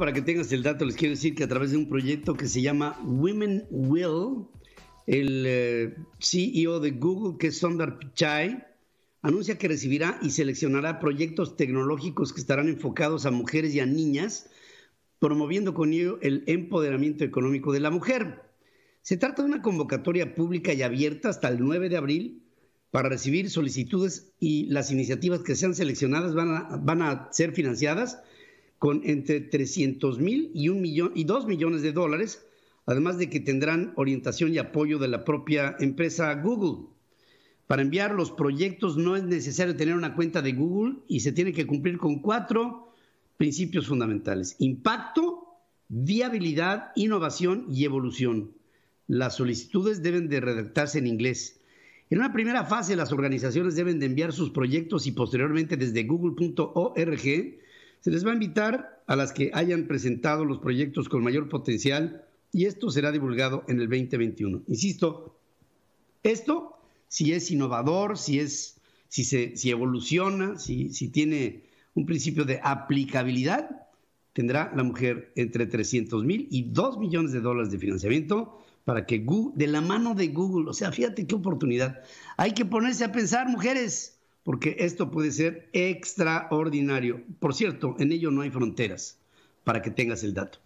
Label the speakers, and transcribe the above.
Speaker 1: para que tengas el dato, les quiero decir que a través de un proyecto que se llama Women Will, el eh, CEO de Google, que es Sundar Pichai, anuncia que recibirá y seleccionará proyectos tecnológicos que estarán enfocados a mujeres y a niñas, promoviendo con ello el empoderamiento económico de la mujer. Se trata de una convocatoria pública y abierta hasta el 9 de abril para recibir solicitudes y las iniciativas que sean seleccionadas van a, van a ser financiadas con entre 300 mil y, un millón, y 2 millones de dólares, además de que tendrán orientación y apoyo de la propia empresa Google. Para enviar los proyectos no es necesario tener una cuenta de Google y se tiene que cumplir con cuatro principios fundamentales. Impacto, viabilidad, innovación y evolución. Las solicitudes deben de redactarse en inglés. En una primera fase, las organizaciones deben de enviar sus proyectos y posteriormente desde google.org se les va a invitar a las que hayan presentado los proyectos con mayor potencial y esto será divulgado en el 2021. Insisto, esto si es innovador, si es si se si evoluciona, si, si tiene un principio de aplicabilidad, tendrá la mujer entre 300 mil y 2 millones de dólares de financiamiento para que Google, de la mano de Google, o sea, fíjate qué oportunidad. Hay que ponerse a pensar, mujeres, porque esto puede ser extraordinario. Por cierto, en ello no hay fronteras, para que tengas el dato.